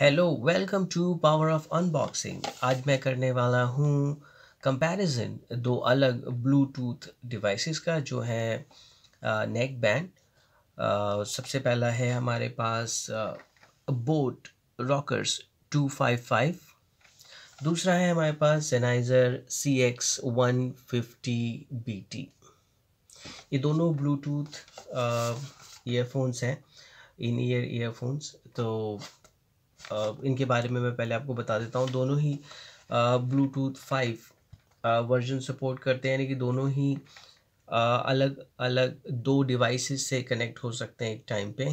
hello welcome to power of unboxing आज मैं करने वाला हूँ कंपैरिजन दो अलग ब्लूटूथ डिवाइसेस का जो है नेक बैंड सबसे पहला है हमारे पास बोट रॉकर्स फाइव दूसरा है हमारे पास Sennheiser C X one fifty B T ये दोनों ब्लूटूथ ईयरफोन्स हैं इन ईयर ईयरफोन्स तो इनके बारे में मैं पहले आपको बता देता हूँ दोनों ही ब्लूटूथ फाइव वर्जन सपोर्ट करते हैं यानी कि दोनों ही अलग अलग दो डिवाइसेस से कनेक्ट हो सकते हैं एक टाइम पे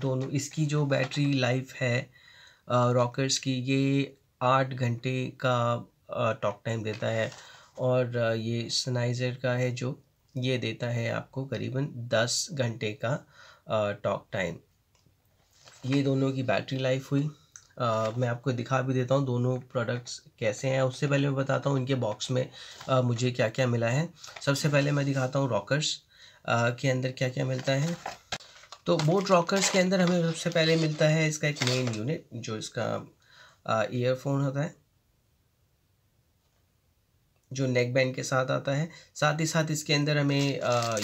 दोनों इसकी जो बैटरी लाइफ है रॉकर्स की ये आठ घंटे का टॉक टाइम देता है और ये सनाइज़र का है जो ये देता है आपको करीबन दस घंटे का टॉक टाइम ये दोनों की बैटरी लाइफ हुई आ, मैं आपको दिखा भी देता हूँ दोनों प्रोडक्ट्स कैसे हैं उससे पहले मैं बताता हूँ इनके बॉक्स में आ, मुझे क्या क्या मिला है सबसे पहले मैं दिखाता हूँ रॉकर्स के अंदर क्या क्या मिलता है तो बोट रॉकर्स के अंदर हमें सबसे पहले मिलता है इसका एक मेन यूनिट जो इसका ईयरफोन होता है जो नेक बैंड के साथ आता है साथ ही साथ इसके अंदर हमें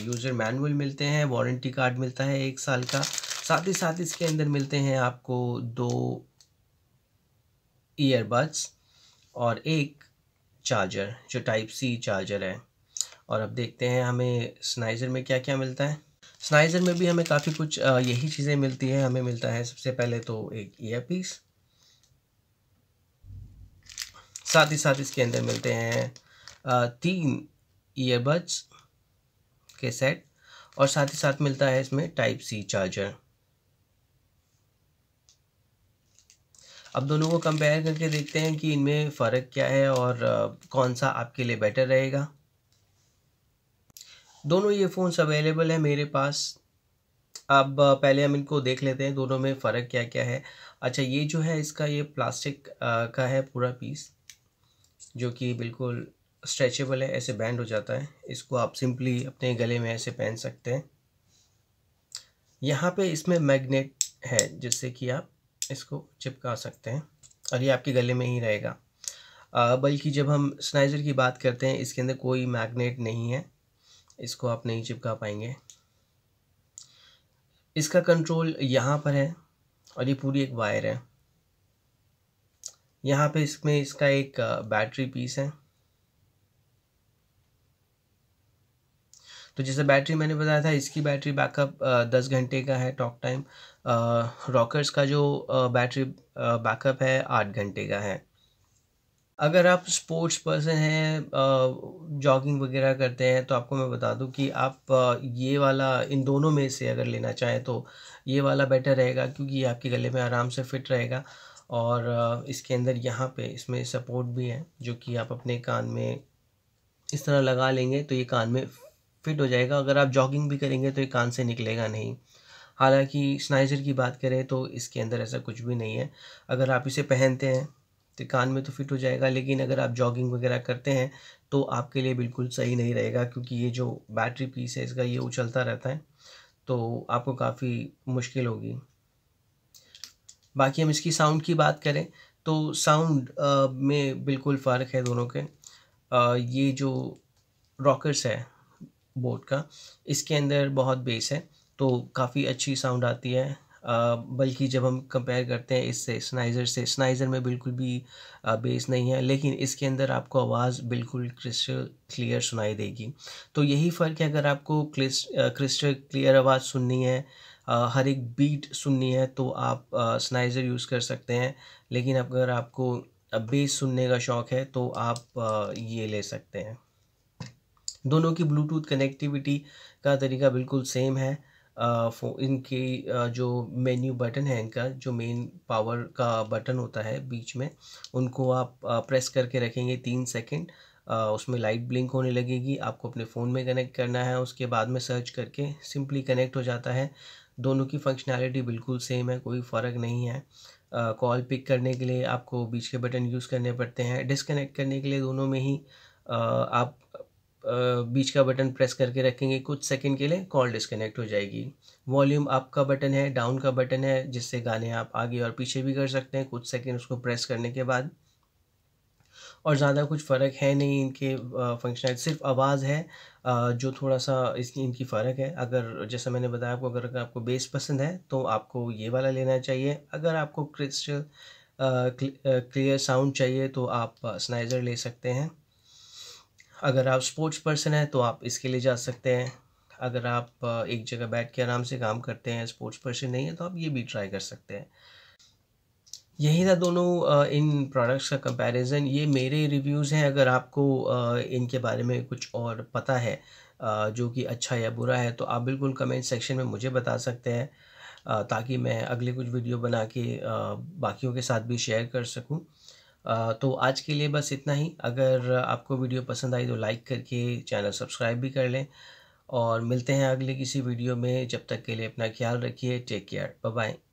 यूज़र मैनुअल मिलते हैं वारंटी कार्ड मिलता है एक साल का साथ ही साथ इसके अंदर मिलते हैं आपको दो ईयरबड्स और एक चार्जर जो टाइप सी चार्जर है और अब देखते हैं हमें स्नाइजर में क्या क्या मिलता है स्नाइजर में भी हमें काफ़ी कुछ यही चीज़ें मिलती हैं हमें मिलता है सबसे पहले तो एक ईयर पीस साथ ही साथ इसके अंदर मिलते हैं तीन ईयरबड्स के सेट और साथ ही साथ मिलता है इसमें टाइप सी चार्जर अब दोनों को कंपेयर करके देखते हैं कि इनमें फ़र्क क्या है और कौन सा आपके लिए बेटर रहेगा दोनों ये फ़ोन्स अवेलेबल है मेरे पास अब पहले हम इनको देख लेते हैं दोनों में फ़र्क क्या क्या है अच्छा ये जो है इसका ये प्लास्टिक का है पूरा पीस जो कि बिल्कुल स्ट्रेचेबल है ऐसे बैंड हो जाता है इसको आप सिंपली अपने गले में ऐसे पहन सकते हैं यहाँ पे इसमें मैग्नेट है जिससे कि आप इसको चिपका सकते हैं और ये आपके गले में ही रहेगा बल्कि जब हम स्नाइजर की बात करते हैं इसके अंदर कोई मैग्नेट नहीं है इसको आप नहीं चिपका पाएंगे इसका कंट्रोल यहाँ पर है और ये पूरी एक वायर है यहाँ पे इसमें इसका एक बैटरी पीस है तो जैसे बैटरी मैंने बताया था इसकी बैटरी बैकअप दस घंटे का है टॉक टाइम रॉकर्स का जो बैटरी बैकअप है आठ घंटे का है अगर आप स्पोर्ट्स पर्सन हैं जॉगिंग वगैरह करते हैं तो आपको मैं बता दूं कि आप ये वाला इन दोनों में से अगर लेना चाहें तो ये वाला बेटर रहेगा क्योंकि ये आपके गले में आराम से फिट रहेगा और इसके अंदर यहाँ पे इसमें सपोर्ट भी है जो कि आप अपने कान में इस तरह लगा लेंगे तो ये कान में फिट हो जाएगा अगर आप जॉगिंग भी करेंगे तो ये कान से निकलेगा नहीं हालांकि स्नाइजर की बात करें तो इसके अंदर ऐसा कुछ भी नहीं है अगर आप इसे पहनते हैं तो कान में तो फिट हो जाएगा लेकिन अगर आप जॉगिंग वगैरह करते हैं तो आपके लिए बिल्कुल सही नहीं रहेगा क्योंकि ये जो बैटरी पीस है इसका ये उछलता रहता है तो आपको काफ़ी मुश्किल होगी बाकी हम इसकी साउंड की बात करें तो साउंड में बिल्कुल फ़र्क है दोनों के आ, ये जो रॉकर्स है बोट का इसके अंदर बहुत बेस है तो काफ़ी अच्छी साउंड आती है बल्कि जब हम कंपेयर करते हैं इससे स्नाइज़र से स्नाइज़र में बिल्कुल भी बेस नहीं है लेकिन इसके अंदर आपको आवाज़ बिल्कुल क्रिस्टल क्लियर सुनाई देगी तो यही फ़र्क है अगर आपको क्रिस्टल क्लियर आवाज़ सुननी है हर एक बीट सुननी है तो आप स्नाइज़र यूज़ कर सकते हैं लेकिन अगर आपको बेस सुनने का शौक़ है तो आप ये ले सकते हैं दोनों की ब्लूटूथ कनेक्टिविटी का तरीका बिल्कुल सेम है फो इनकी जो मेन्यू बटन है इनका जो मेन पावर का बटन होता है बीच में उनको आप प्रेस करके रखेंगे तीन सेकेंड उसमें लाइट ब्लिंक होने लगेगी आपको अपने फ़ोन में कनेक्ट करना है उसके बाद में सर्च करके सिंपली कनेक्ट हो जाता है दोनों की फंक्शनैलिटी बिल्कुल सेम है कोई फ़र्क नहीं है कॉल पिक करने के लिए आपको बीच के बटन यूज़ करने पड़ते हैं डिसकनेक्ट करने के लिए दोनों में ही आ, आप बीच का बटन प्रेस करके रखेंगे कुछ सेकंड के लिए कॉल डिस्कनेक्ट हो जाएगी वॉल्यूम अप का बटन है डाउन का बटन है जिससे गाने आप आगे और पीछे भी कर सकते हैं कुछ सेकंड उसको प्रेस करने के बाद और ज़्यादा कुछ फ़र्क है नहीं इनके फंक्शन सिर्फ आवाज़ है जो थोड़ा सा इसकी इनकी फ़र्क है अगर जैसा मैंने बताया आपको अगर, अगर आपको बेस पसंद है तो आपको ये वाला लेना चाहिए अगर आपको क्रिस्टल क्लियर साउंड चाहिए तो आप स्नाइज़र ले सकते हैं अगर आप स्पोर्ट्स पर्सन हैं तो आप इसके लिए जा सकते हैं अगर आप एक जगह बैठ के आराम से काम करते हैं स्पोर्ट्स पर्सन नहीं है तो आप ये भी ट्राई कर सकते हैं यही था दोनों इन प्रोडक्ट्स का कंपैरिजन ये मेरे रिव्यूज़ हैं अगर आपको इनके बारे में कुछ और पता है जो कि अच्छा या बुरा है तो आप बिल्कुल कमेंट सेक्शन में मुझे बता सकते हैं ताकि मैं अगले कुछ वीडियो बना के बाकियों के साथ भी शेयर कर सकूं तो आज के लिए बस इतना ही अगर आपको वीडियो पसंद आई तो लाइक करके चैनल सब्सक्राइब भी कर लें और मिलते हैं अगले किसी वीडियो में जब तक के लिए अपना ख्याल रखिए टेक केयर बाय